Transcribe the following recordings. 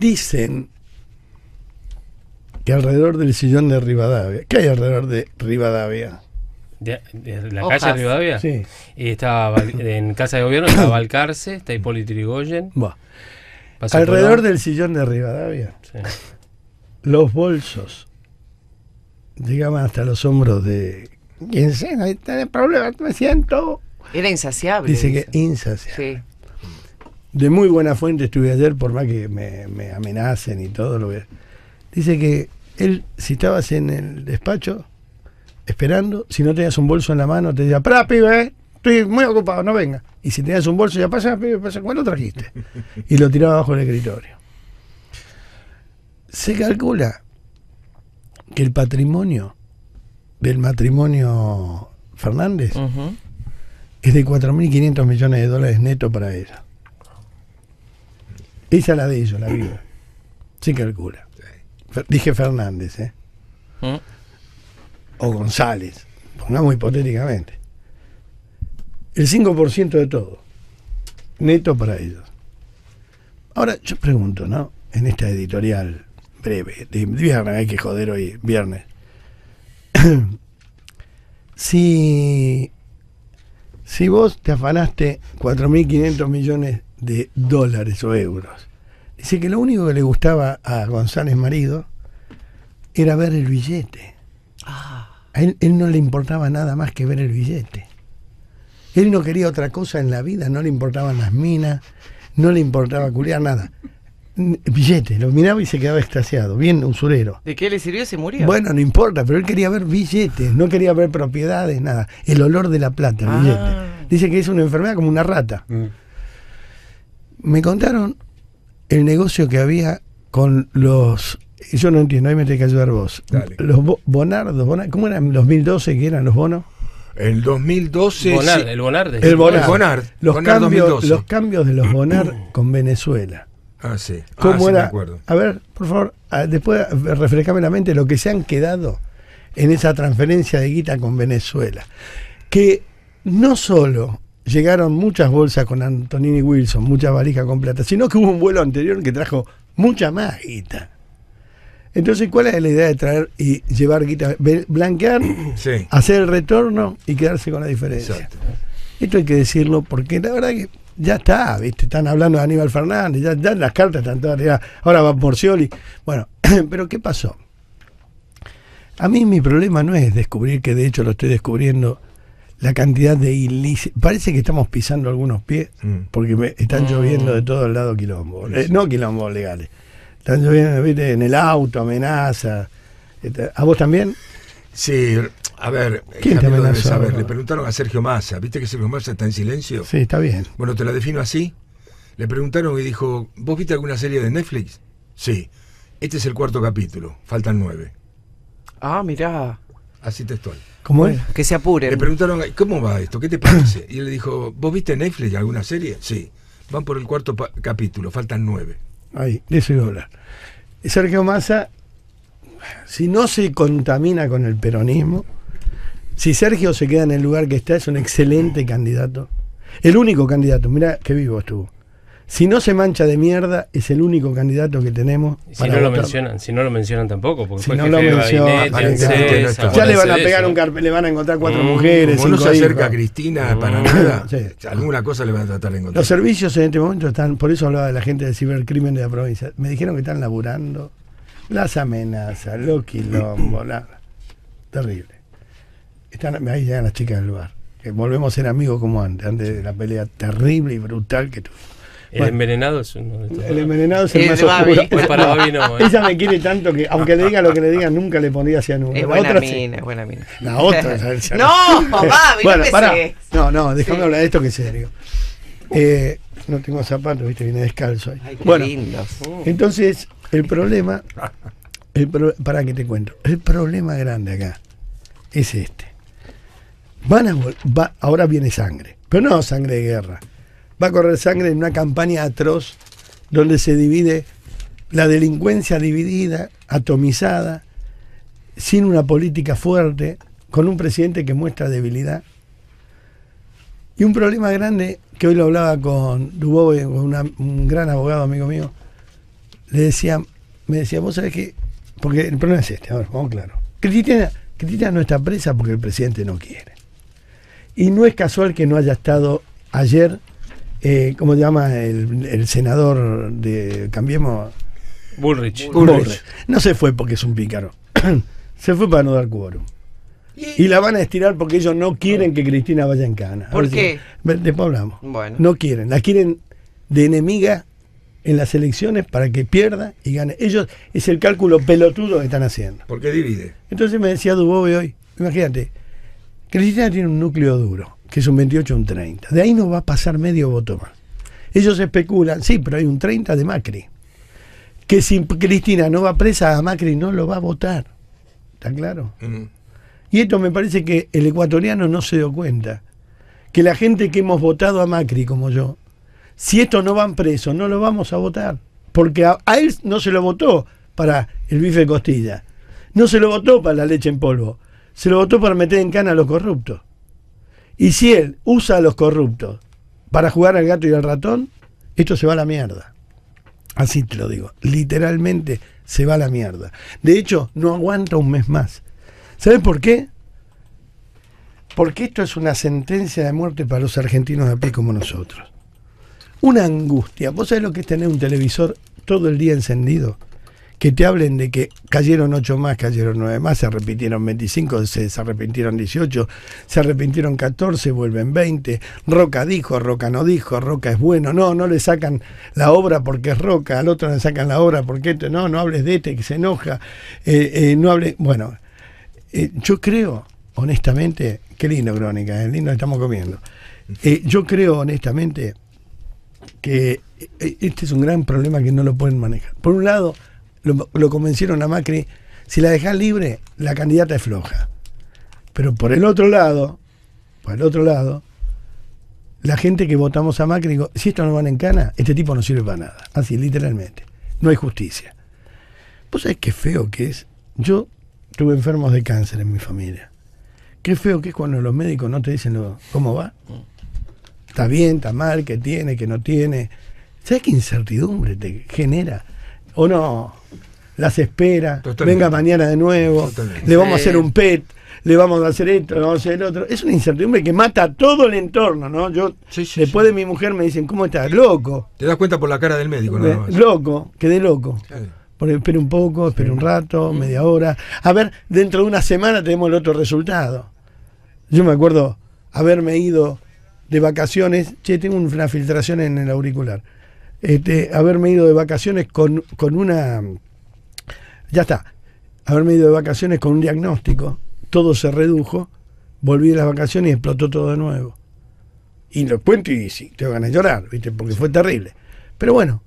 Dicen que alrededor del sillón de Rivadavia, ¿qué hay alrededor de Rivadavia? De, la casa calle Rivadavia. Sí. Y estaba en casa de gobierno estaba Valcarce, está Hipólito Yrigoyen. Alrededor del sillón de Rivadavia. Los bolsos llegaban hasta los hombros de quién sé, ahí está el problema, me siento. Era insaciable. Dice, dice. que insaciable. Sí de muy buena fuente estuve ayer, por más que me, amenacen y todo lo que. Dice que él, si estabas en el despacho, esperando, si no tenías un bolso en la mano, te decía, pará, pibe, eh, estoy muy ocupado, no venga. Y si tenías un bolso, ya pasa, pibe, pasa, ¿cuál lo trajiste? Y lo tiraba abajo del escritorio. Se calcula que el patrimonio del matrimonio Fernández es de 4.500 millones de dólares Neto para ella. Esa es la de ellos, la viva. Se calcula. Dije Fernández, ¿eh? ¿Mm? O González, pongamos hipotéticamente. El 5% de todo, neto para ellos. Ahora, yo pregunto, ¿no? En esta editorial breve, de viernes, hay que joder hoy, viernes. si, si vos te afanaste 4.500 millones de dólares o euros Dice que lo único que le gustaba a González Marido era ver el billete. Ah. A él, no le importaba nada más que ver el billete. Él no quería otra cosa en la vida, no le importaban las minas, no le importaba culiar nada. Billete, lo miraba y se quedaba extasiado, bien usurero. ¿De qué le sirvió? Se murió. Bueno, no importa, pero él quería ver billetes, no quería ver propiedades, nada. El olor de la plata, billete. Ah. Dice que es una enfermedad como una rata. Mm. Me contaron el negocio que había con los. Yo no entiendo, ahí me tenés que ayudar vos. Los bonardos, ¿cómo eran los 2012 que eran los bonos? El 2012. El Bonard, El Bonard, Los, cambios, los cambios de los Bonard con Venezuela. Ah, sí. ¿Cómo ah, era? A ver, por favor, después refrescame la mente lo que se han quedado en esa transferencia de guita con Venezuela. Que no solo llegaron muchas bolsas con Antonini Wilson, muchas valijas con plata, sino que hubo un vuelo anterior que trajo mucha más guita. Entonces, ¿cuál es la idea de traer y llevar guita? Blanquear, hacer el retorno y quedarse con la diferencia. Esto hay que decirlo porque la verdad que ya está, ¿viste? Están hablando de Aníbal Fernández, ya, las cartas están todas Ahora va Cioli. Bueno, pero ¿qué pasó? A mí mi problema no es descubrir, que de hecho lo estoy descubriendo, la cantidad de ilícitos. Parece que estamos pisando algunos pies mm. porque me están lloviendo de todos lados quilombo. Eh, no Quilombo legales. Están lloviendo ¿viste? en el auto, amenaza, este, ¿A vos también? Sí, a ver, ¿Quién te le preguntaron a Sergio Massa, ¿viste que Sergio Massa está en silencio? Sí, está bien. Bueno, te la defino así. Le preguntaron y dijo, ¿vos viste alguna serie de Netflix? Sí, este es el cuarto capítulo, faltan nueve. Ah, mirá. Así textual. ¿Cómo es? Que se apuren. Le preguntaron, ¿cómo va esto? ¿Qué te parece? Y él le dijo, ¿vos viste Netflix alguna serie? Sí. Van por el cuarto capítulo, faltan nueve. Ahí, de eso iba a hablar. Sergio Massa, si no se contamina con el peronismo, si Sergio se queda en el lugar que está, es un excelente candidato. El único candidato, mira qué vivo estuvo si no se mancha de mierda, es el único candidato que tenemos. Si no lo mencionan, si no lo mencionan tampoco, porque si no lo mencionan, ya le van a pegar un le van a encontrar cuatro mm, mujeres. Como no se acerca a Cristina para mm, nada, alguna cosa le van a tratar de encontrar. Los servicios en este momento están, por eso hablaba de la gente de cibercrimen de la provincia. Me dijeron que están laburando las amenazas, los quilombos, terrible. Están, ahí llegan las chicas del bar. Que volvemos a ser amigos como antes, antes de la pelea terrible y brutal que tuvimos. El envenenado es uno de estos. El envenenado es el, más para Ella me quiere tanto que, aunque le diga lo que le diga, nunca le pondría hacia nunca Es buena otra, mina, buena mina. La otra. no, papá, bueno, no No, no, déjame hablar de esto que es serio. Eh, no tengo zapatos, viste, viene descalzo Ay, qué bueno, entonces, el problema, el para que te cuento, el problema grande acá es este. Van a, ahora viene sangre, pero no sangre de guerra, va a correr sangre en una campaña atroz donde se divide la delincuencia dividida, atomizada, sin una política fuerte, con un presidente que muestra debilidad. Y un problema grande, que hoy lo hablaba con Dubois, un gran abogado amigo mío, le decía, me decía, vos sabés que, porque el problema es este, ahora, vamos claro. Cristina, Cristina no está presa porque el presidente no quiere. Y no es casual que no haya estado ayer eh, ¿cómo se llama? El, senador de Cambiemos. Bullrich. No se fue porque es un pícaro. se fue para no dar quórum. Y la van a estirar porque ellos no quieren que Cristina vaya en cana. ¿Por qué? después hablamos. Bueno. No quieren. La quieren de enemiga en las elecciones para que pierda y gane. Ellos es el cálculo pelotudo que están haciendo. Porque divide. Entonces me decía Dubove hoy, imagínate, Cristina tiene un núcleo duro que es un 28 un 30. De ahí no va a pasar medio voto más. Ellos especulan, sí, pero hay un 30 de Macri. Que si Cristina no va presa a Macri no lo va a votar. ¿Está claro? Y esto me parece que el ecuatoriano no se dio cuenta. Que la gente que hemos votado a Macri, como yo, si estos no van presos, no lo vamos a votar. Porque a, a él no se lo votó para el bife de costilla. No se lo votó para la leche en polvo. Se lo votó para meter en cana a los corruptos. Y si él usa a los corruptos para jugar al gato y al ratón, esto se va a la mierda. Así te lo digo. Literalmente se va a la mierda. De hecho, no aguanta un mes más. ¿Sabes por qué? Porque esto es una sentencia de muerte para los argentinos de a pie como nosotros. Una angustia. ¿Vos sabés lo que es tener un televisor todo el día encendido? que te hablen de que cayeron 8 más, cayeron 9 más, se arrepintieron 25, se, arrepintieron 18, se arrepintieron 14, vuelven 20, Roca dijo, Roca no dijo, Roca es bueno, no, no le sacan la obra porque es Roca, al otro le sacan la obra porque esto, no, no hables de este que se enoja, eh, eh, no hable bueno, eh, yo creo, honestamente, qué lindo crónica, el lindo estamos comiendo, yo creo honestamente que este es un gran problema que no lo pueden manejar. Por un lado, lo, convencieron a Macri, si la dejas libre, la candidata es floja. Pero por el otro lado, por el otro lado, la gente que votamos a Macri digo, si esto no van en cana, este tipo no sirve para nada. Así, literalmente. No hay justicia. ¿Vos sabés qué feo que es? Yo tuve enfermos de cáncer en mi familia. Qué feo que es cuando los médicos no te dicen cómo va. Está bien, está mal, qué tiene, qué no tiene. ¿Sabes qué incertidumbre te genera? o no, las espera, venga mañana de nuevo, le vamos a hacer un PET, le vamos a hacer esto, le vamos a hacer el otro. Es una incertidumbre que mata todo el entorno, ¿no? Yo, después de mi mujer me dicen, ¿cómo estás? Loco. Te das cuenta por la cara del médico, Loco, quedé loco. Porque espera un poco, espera un rato, mm. media hora. A ver, dentro de una semana tenemos el otro resultado. Yo me acuerdo haberme ido de vacaciones, che, tengo una filtración en el auricular este, haberme ido de vacaciones con, una... Ya está, haberme ido de vacaciones con un diagnóstico, todo se redujo, volví de las vacaciones y explotó todo de nuevo. Y lo cuento y sí, tengo ganas de llorar, ¿viste? porque fue terrible. Pero bueno,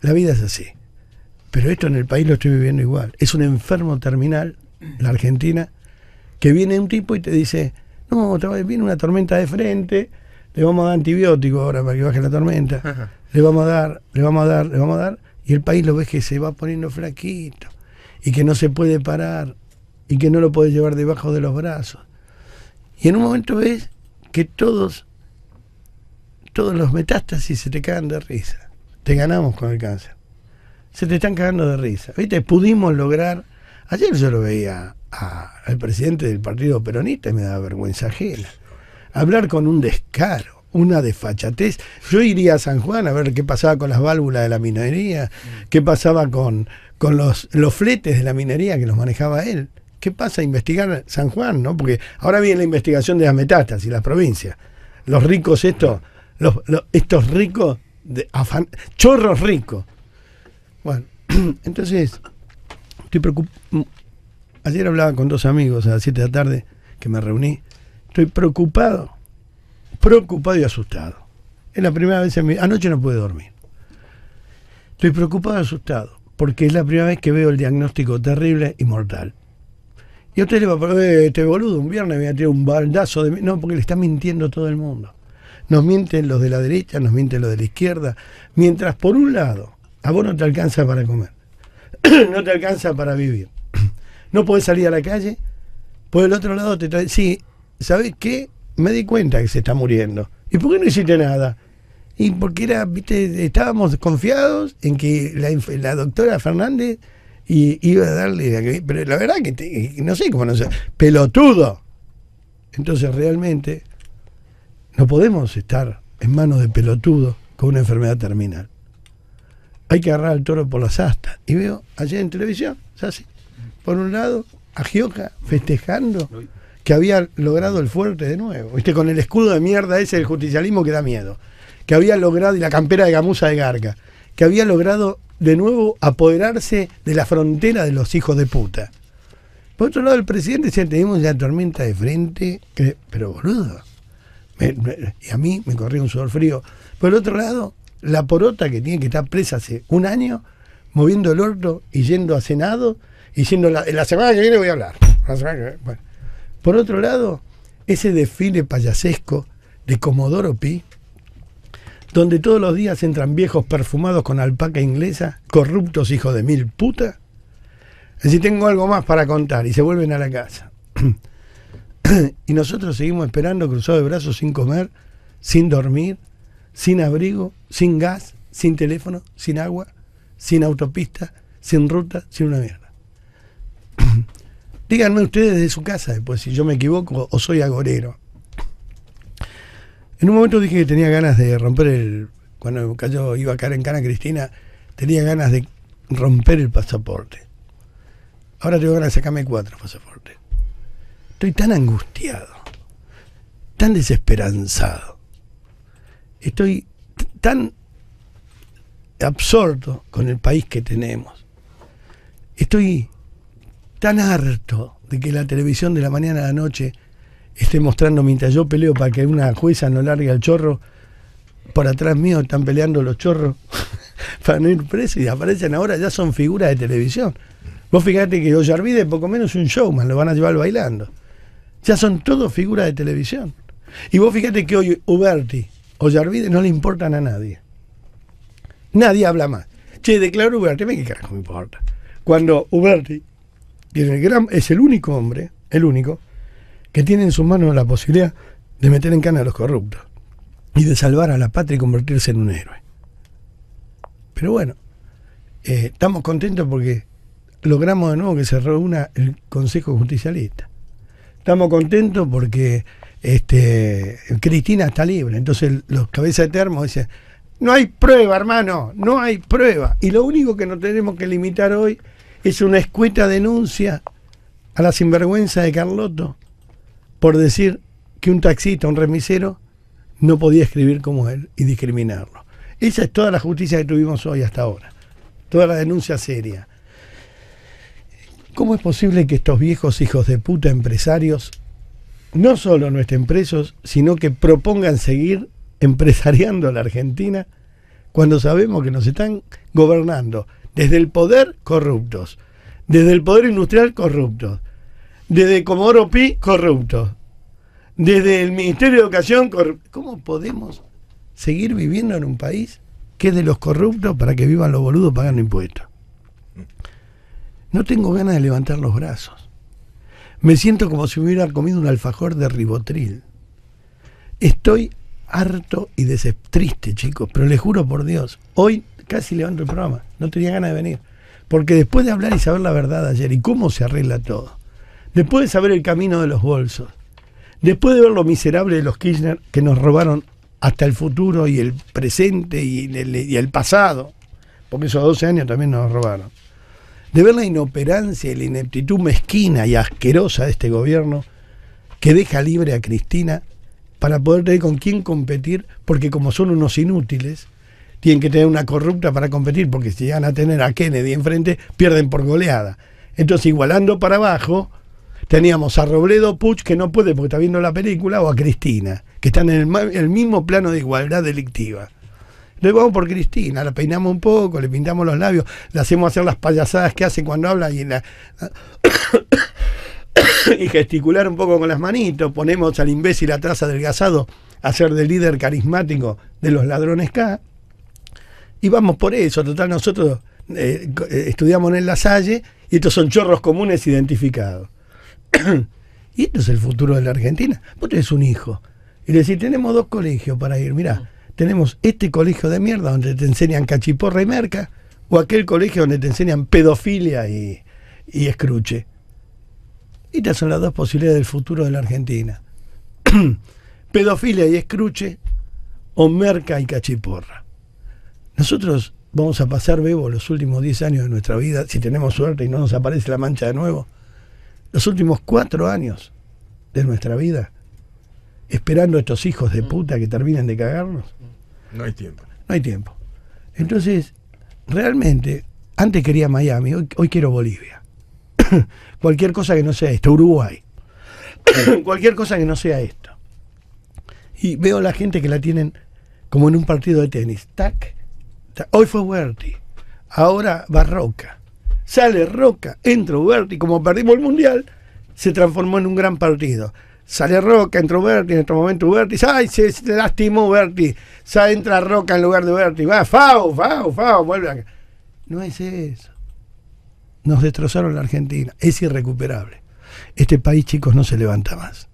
la vida es así. Pero esto en el país lo estoy viviendo igual. Es un enfermo terminal, la Argentina, que viene un tipo y te dice, no, viene una tormenta de frente, te vamos a dar antibiótico ahora para que baje la tormenta le vamos a dar, le vamos a dar, le vamos a dar, y el país lo ves que se va poniendo flaquito, y que no se puede parar, y que no lo puede llevar debajo de los brazos. Y en un momento ves que todos, todos los metástasis se te cagan de risa. Te ganamos con el cáncer. Se te están cagando de risa. ¿Viste? Pudimos lograr. Ayer yo lo veía al presidente del partido peronista y me daba vergüenza ajena. Hablar con un descaro una desfachatez. Yo iría a San Juan a ver qué pasaba con las válvulas de la minería, mm. qué pasaba con, con los, los fletes de la minería que los manejaba él. ¿Qué pasa? Investigar San Juan, ¿no? Porque ahora viene la investigación de las y las provincias. Los ricos estos, los, estos ricos, de, chorros ricos. Bueno, entonces, estoy preocupado. Mm, ayer hablaba con dos amigos a las 7 de la tarde que me reuní. Estoy preocupado preocupado y asustado. Es la primera vez en mi... Anoche no pude dormir. Estoy preocupado y asustado, porque es la primera vez que veo el diagnóstico terrible y mortal. Y a usted le va a poner, este boludo, un viernes va a tirar un baldazo de... No, porque le está mintiendo todo el mundo. Nos mienten los de la derecha, nos mienten los de la izquierda. Mientras, por un lado, a vos no te alcanza para comer, no te alcanza para vivir, no podés salir a la calle, por el otro lado te trae... Sí, ¿sabés qué? me di cuenta que se está muriendo. ¿Y por qué no hiciste nada? Y porque era, viste, estábamos confiados en que la, doctora Fernández iba a darle, pero la verdad que no sé cómo no sé, pelotudo. Entonces realmente no podemos estar en manos de pelotudo con una enfermedad terminal. Hay que agarrar al toro por las astas. Y veo ayer en televisión, por un lado, a Gioca festejando que había logrado el fuerte de nuevo, ¿viste? con el escudo de mierda ese del justicialismo que da miedo, que había logrado, y la campera de gamuza de Garga, que había logrado de nuevo apoderarse de la frontera de los hijos de puta. Por otro lado, el presidente decía, tenemos la tormenta de frente, pero boludo, me, y a mí me corría un sudor frío. Por otro lado, la porota que tiene que estar presa hace un año, moviendo el orto y yendo a Senado, y diciendo, la, la semana que viene voy a hablar. La semana que viene, por otro lado, ese desfile payasesco de Comodoro Pi, donde todos los días entran viejos perfumados con alpaca inglesa, corruptos hijos de mil putas. Si tengo algo más para contar, y se vuelven a la casa. y nosotros seguimos esperando cruzados de brazos sin comer, sin dormir, sin abrigo, sin gas, sin teléfono, sin agua, sin autopista, sin ruta, sin una mierda. Díganme ustedes de su casa después si yo me equivoco o soy agorero. En un momento dije que tenía ganas de romper el. Cuando cayó, iba a caer en cana Cristina, tenía ganas de romper el pasaporte. Ahora tengo ganas de sacarme cuatro pasaportes. Estoy tan angustiado, tan desesperanzado. Estoy tan absorto con el país que tenemos. Estoy tan harto de que la televisión de la mañana a la noche esté mostrando mientras yo peleo para que una jueza no largue al chorro, por atrás mío están peleando los chorros para no ir preso y aparecen ahora, ya son figuras de televisión. Vos fíjate que Ollarvide poco menos un showman, lo van a llevar bailando. Ya son todos figuras de televisión. Y vos fíjate que hoy Uberti, Ollarvide no le importan a nadie. Nadie habla más. Che, declaró Uberti, ¿me qué carajo me importa? Cuando Uberti es el, es el único hombre, el único, que tiene en sus manos la posibilidad de meter en cana a los corruptos y de salvar a la patria y convertirse en un héroe. Pero bueno, eh, estamos contentos porque logramos de nuevo que se reúna el Consejo Justicialista. Estamos contentos porque este, Cristina está libre. Entonces los cabezas de termo dicen, no hay prueba, hermano, no hay prueba. Y lo único que nos tenemos que limitar hoy es una escueta denuncia a la sinvergüenza de Carlotto por decir que un taxista, un remisero, no podía escribir como él y discriminarlo. Esa es toda la justicia que tuvimos hoy hasta ahora, toda la denuncia seria. ¿Cómo es posible que estos viejos hijos de puta empresarios no solo no estén presos, sino que propongan seguir empresariando a la Argentina cuando sabemos que nos están gobernando desde el poder, corruptos. Desde el poder industrial, corruptos. Desde Comoropi, Pi, corruptos. Desde el Ministerio de Educación, corruptos. ¿Cómo podemos seguir viviendo en un país que es de los corruptos para que vivan los boludos pagando impuestos? No tengo ganas de levantar los brazos. Me siento como si hubiera comido un alfajor de ribotril. Estoy harto y triste, chicos, pero les juro por Dios, hoy casi levanto el programa. No tenía ganas de venir. Porque después de hablar y saber la verdad ayer y cómo se arregla todo, después de saber el camino de los bolsos, después de ver lo miserable de los Kirchner que nos robaron hasta el futuro y el presente y el, pasado, porque esos 12 años también nos robaron, de ver la inoperancia y la ineptitud mezquina y asquerosa de este gobierno que deja libre a Cristina para poder tener con quién competir, porque como son unos inútiles, tienen que tener una corrupta para competir, porque si llegan a tener a Kennedy enfrente, pierden por goleada. Entonces, igualando para abajo, teníamos a Robledo Puch, que no puede porque está viendo la película, o a Cristina, que están en el, mismo plano de igualdad delictiva. Luego vamos por Cristina, la peinamos un poco, le pintamos los labios, le hacemos hacer las payasadas que hace cuando habla y, gesticular un poco con las manitos, ponemos al imbécil atrás adelgazado a ser del líder carismático de los ladrones K y vamos por eso. Total, nosotros eh, eh, estudiamos en La Salle y estos son chorros comunes identificados. y esto es el futuro de la Argentina. Vos tenés un hijo. Y le decís, tenemos dos colegios para ir. Mirá, ah. tenemos este colegio de mierda donde te enseñan cachiporra y merca, o aquel colegio donde te enseñan pedofilia y, y escruche. Estas son las dos posibilidades del futuro de la Argentina. pedofilia y escruche, o merca y cachiporra. Nosotros vamos a pasar, Bebo, los últimos 10 años de nuestra vida, si tenemos suerte y no nos aparece la mancha de nuevo, los últimos 4 años de nuestra vida, esperando a estos hijos de puta que terminen de cagarnos. No hay tiempo. No hay tiempo. Entonces, realmente, antes quería Miami, hoy, quiero Bolivia. Cualquier cosa que no sea esto, Uruguay. Cualquier cosa que no sea esto. Y veo a la gente que la tienen como en un partido de tenis. Tac, Hoy fue Huberti, ahora va Roca. Sale Roca, entra Huberti como perdimos el Mundial, se transformó en un gran partido. Sale Roca, entra Huberti, en este momento Huberti, ay, se, lastimó Huberti entra Roca en lugar de Huberti va, Fao, Fao, Fao, vuelve acá. No es eso. Nos destrozaron la Argentina, es irrecuperable. Este país, chicos, no se levanta más.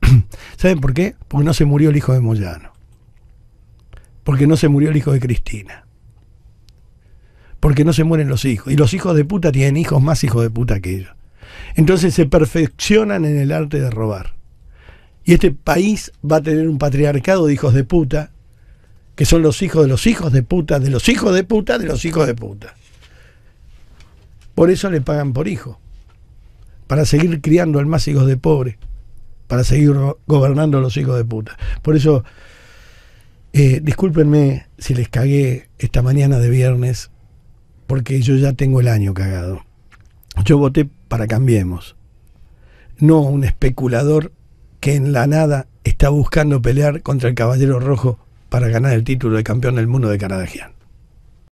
¿Saben por qué? Porque no se murió el hijo de Moyano. Porque no se murió el hijo de Cristina porque no se mueren los hijos. Y los hijos de puta tienen hijos más hijos de puta que ellos. Entonces se perfeccionan en el arte de robar. Y este país va a tener un patriarcado de hijos de puta, que son los hijos de los hijos de puta, de los hijos de puta, de los hijos de puta. Por eso le pagan por hijo, para seguir criando al más hijos de pobre, para seguir gobernando a los hijos de puta. Por eso, eh, discúlpenme si les cagué esta mañana de viernes porque yo ya tengo el año cagado. Yo voté para Cambiemos, no un especulador que en la nada está buscando pelear contra el Caballero Rojo para ganar el título de campeón del mundo de Caradagian.